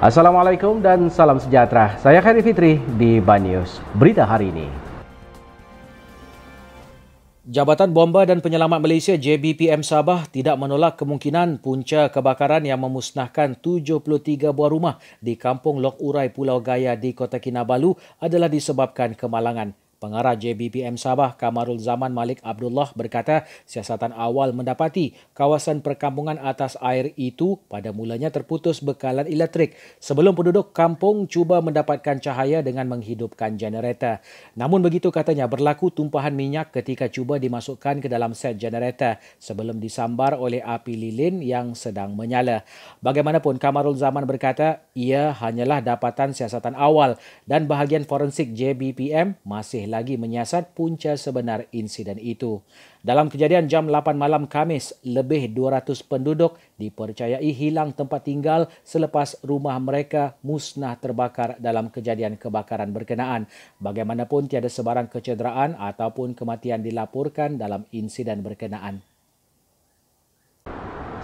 Assalamualaikum dan salam sejahtera. Saya Khairi Fitri di Banyus. Berita hari ini. Jabatan Bomba dan Penyelamat Malaysia JBPM Sabah tidak menolak kemungkinan punca kebakaran yang memusnahkan 73 buah rumah di Kampung Lok Urai Pulau Gaya di Kota Kinabalu adalah disebabkan kemalangan. Pengarah JBPM Sabah Kamarul Zaman Malik Abdullah berkata siasatan awal mendapati kawasan perkampungan atas air itu pada mulanya terputus bekalan elektrik sebelum penduduk kampung cuba mendapatkan cahaya dengan menghidupkan generator. Namun begitu katanya berlaku tumpahan minyak ketika cuba dimasukkan ke dalam set generator sebelum disambar oleh api lilin yang sedang menyala. Bagaimanapun Kamarul Zaman berkata ia hanyalah dapatan siasatan awal dan bahagian forensik JBPM masih lagi menyiasat punca sebenar insiden itu. Dalam kejadian jam 8 malam Kamis, lebih 200 penduduk dipercayai hilang tempat tinggal selepas rumah mereka musnah terbakar dalam kejadian kebakaran berkenaan. Bagaimanapun tiada sebarang kecederaan ataupun kematian dilaporkan dalam insiden berkenaan.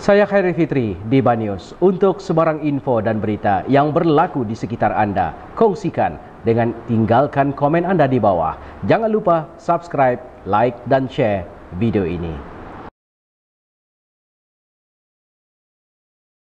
Saya Khairi Fitri di Banyus untuk sebarang info dan berita yang berlaku di sekitar anda. Kongsikan dengan tinggalkan komen anda di bawah. Jangan lupa subscribe, like dan share video ini.